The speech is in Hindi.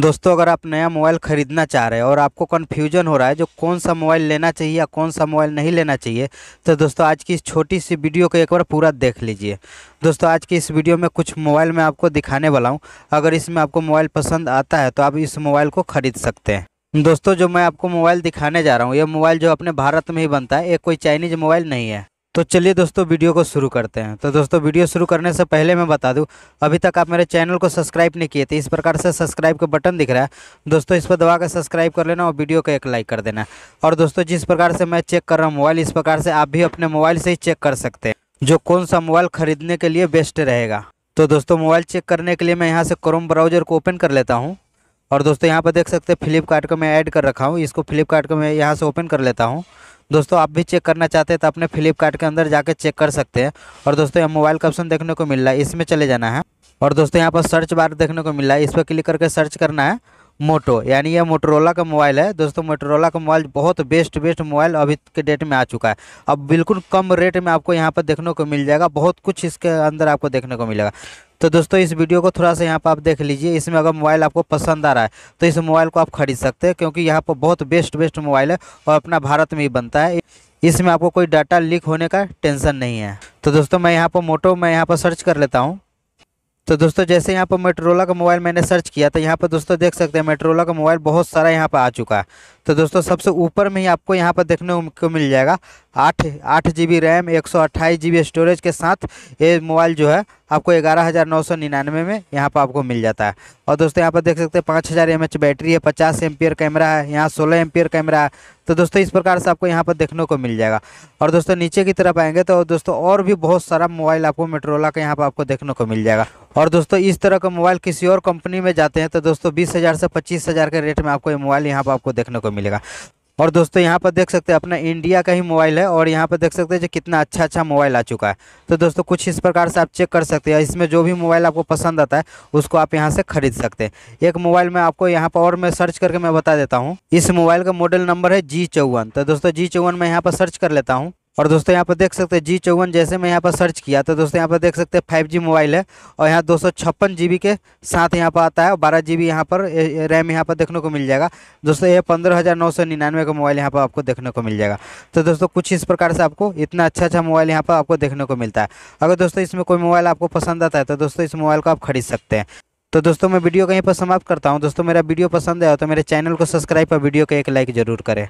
दोस्तों अगर आप नया मोबाइल ख़रीदना चाह रहे हैं और आपको कन्फ्यूजन हो रहा है जो कौन सा मोबाइल लेना चाहिए या कौन सा मोबाइल नहीं लेना चाहिए तो दोस्तों आज की इस छोटी सी वीडियो को एक बार पूरा देख लीजिए दोस्तों आज की इस वीडियो में कुछ मोबाइल मैं आपको दिखाने वाला हूँ अगर इसमें आपको मोबाइल पसंद आता है तो आप इस मोबाइल को ख़रीद सकते हैं दोस्तों जो मैं आपको मोबाइल दिखाने जा रहा हूँ ये मोबाइल जो अपने भारत में ही बनता है ये कोई चाइनीज़ मोबाइल नहीं है तो चलिए दोस्तों वीडियो को शुरू करते हैं तो दोस्तों वीडियो शुरू करने से पहले मैं बता दूं अभी तक आप मेरे चैनल को सब्सक्राइब नहीं किए थे इस प्रकार से सब्सक्राइब का बटन दिख रहा है दोस्तों इस पर दबा कर सब्सक्राइब कर लेना और वीडियो को एक लाइक कर देना और दोस्तों जिस प्रकार से मैं चेक कर रहा हूँ मोबाइल इस प्रकार से आप भी अपने मोबाइल से ही चेक कर सकते हैं जो कौन सा मोबाइल खरीदने के लिए बेस्ट रहेगा तो दोस्तों मोबाइल चेक करने के लिए मैं यहाँ से क्रोम ब्राउजर को ओपन कर लेता हूँ और दोस्तों यहाँ पर देख सकते हैं फ्लिपकार्ट को मैं ऐड कर रखा हूँ इसको फ्लिपकार्ट को मैं यहाँ से ओपन कर लेता हूँ दोस्तों आप भी चेक करना चाहते हैं तो अपने फ्लिपकार्ट के अंदर जाके चेक कर सकते हैं और दोस्तों यहाँ मोबाइल का ऑप्शन देखने को मिल रहा है इसमें चले जाना है और दोस्तों यहाँ पर सर्च बार देखने को मिल रहा है इस पर क्लिक करके सर्च करना है मोटो यानी यह मोटरोला का मोबाइल है दोस्तों मोटरोला का मोबाइल बहुत बेस्ट बेस्ट मोबाइल अभी के डेट में आ चुका है अब बिल्कुल कम रेट में आपको यहाँ पर देखने को मिल जाएगा बहुत कुछ इसके अंदर आपको देखने को मिलेगा तो दोस्तों इस वीडियो को थोड़ा सा यहाँ पर आप देख लीजिए इसमें अगर मोबाइल आपको पसंद आ रहा है तो इस मोबाइल को आप खरीद सकते हैं क्योंकि यहाँ पर बहुत बेस्ट बेस्ट मोबाइल है और अपना भारत में ही बनता है इसमें आपको कोई डाटा लीक होने का टेंशन नहीं है तो दोस्तों मैं यहाँ पर मोटो मैं यहाँ पर सर्च कर लेता हूँ तो दोस्तों जैसे यहाँ पर मेट्रोला का मोबाइल मैंने सर्च किया तो यहाँ पर दोस्तों देख सकते हैं मेट्रोला का मोबाइल बहुत सारा यहाँ पर आ चुका है तो दोस्तों सबसे ऊपर में ही आपको यहाँ पर देखने को मिल जाएगा आठ आठ जी बी रैम एक सौ अट्ठाईस जी बी स्टोरेज के साथ ये मोबाइल जो है आपको ग्यारह हज़ार नौ सौ निन्यानवे में यहाँ पर आपको मिल जाता है और दोस्तों यहाँ पर देख सकते हैं पाँच हज़ार एम एच बैटरी है पचास एम कैमरा है यहाँ सोलह एम कैमरा है तो दोस्तों इस प्रकार से आपको यहाँ पर देखने को मिल जाएगा और दोस्तों नीचे की तरफ आएंगे तो दोस्तों और भी बहुत सारा मोबाइल आपको मेट्रोला का यहाँ पर आपको देखने को मिल जाएगा और दोस्तों इस तरह का मोबाइल किसी और कंपनी में जाते हैं तो दोस्तों बीस हज़ार से पच्चीस हज़ार के रेट में आपको ये मोबाइल यहाँ पर आपको देखने को मिलेगा और दोस्तों यहाँ पर देख सकते हैं अपना इंडिया का ही मोबाइल है और यहाँ पर देख सकते हैं जो कितना अच्छा अच्छा मोबाइल आ चुका है तो दोस्तों कुछ इस प्रकार से आप चेक कर सकते हैं इसमें जो भी मोबाइल आपको पसंद आता है उसको आप यहाँ से खरीद सकते हैं एक मोबाइल में आपको यहाँ पर और मैं सर्च करके मैं बता देता हूँ इस मोबाइल का मॉडल नंबर है जी चौवन तो दोस्तों जी चौवन मैं यहाँ पर सर्च कर लेता हूँ और दोस्तों यहाँ पर देख सकते हैं जी चौवन जैसे मैं यहाँ पर सर्च किया तो दोस्तों यहाँ पर देख सकते हैं फाइव जी मोबाइल है और यहाँ दो सौ छप्पन जी बी के साथ यहाँ पर आता है और बारह जी बी यहाँ पर रैम यहाँ पर देखने को मिल जाएगा दोस्तों ये पंद्रह हज़ार नौ सौ निन्यानवे का मोबाइल यहाँ पर आपको देखने को मिल जाएगा तो दोस्तों कुछ इस प्रकार से आपको इतना अच्छा अच्छा मोबाइल यहाँ पर आपको देखने को मिलता है अगर दोस्तों इसमें कोई मोबाइल आपको पसंद आता है तो दोस्तों इस मोबाइल को आप खरीद सकते हैं तो दोस्तों मैं वीडियो कहीं पर समाप्त करता हूँ दोस्तों मेरा वीडियो पसंद आया तो मेरे चैनल को सब्सक्राइब और वीडियो को एक लाइक ज़रूर करें